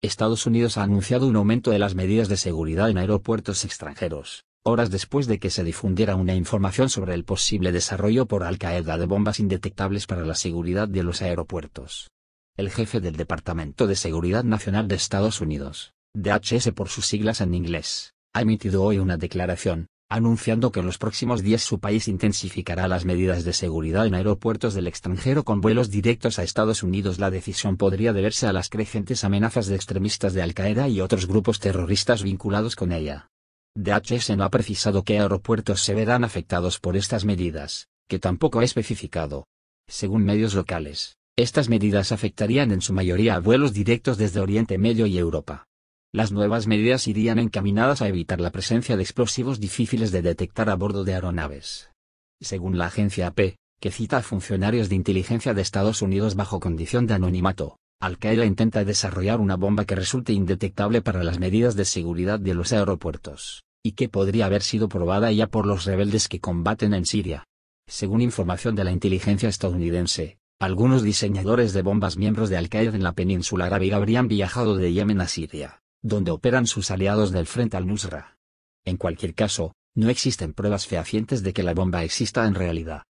Estados Unidos ha anunciado un aumento de las medidas de seguridad en aeropuertos extranjeros, horas después de que se difundiera una información sobre el posible desarrollo por Al-Qaeda de bombas indetectables para la seguridad de los aeropuertos. El jefe del Departamento de Seguridad Nacional de Estados Unidos, DHS por sus siglas en inglés, ha emitido hoy una declaración, anunciando que en los próximos días su país intensificará las medidas de seguridad en aeropuertos del extranjero con vuelos directos a Estados Unidos. La decisión podría deberse a las crecientes amenazas de extremistas de Al-Qaeda y otros grupos terroristas vinculados con ella. DHS no ha precisado qué aeropuertos se verán afectados por estas medidas, que tampoco ha especificado. Según medios locales, estas medidas afectarían en su mayoría a vuelos directos desde Oriente Medio y Europa, las nuevas medidas irían encaminadas a evitar la presencia de explosivos difíciles de detectar a bordo de aeronaves. Según la agencia AP, que cita a funcionarios de inteligencia de Estados Unidos bajo condición de anonimato, Al-Qaeda intenta desarrollar una bomba que resulte indetectable para las medidas de seguridad de los aeropuertos, y que podría haber sido probada ya por los rebeldes que combaten en Siria. Según información de la inteligencia estadounidense, algunos diseñadores de bombas miembros de Al-Qaeda en la península árabe habrían viajado de Yemen a Siria donde operan sus aliados del Frente al-Nusra. En cualquier caso, no existen pruebas fehacientes de que la bomba exista en realidad.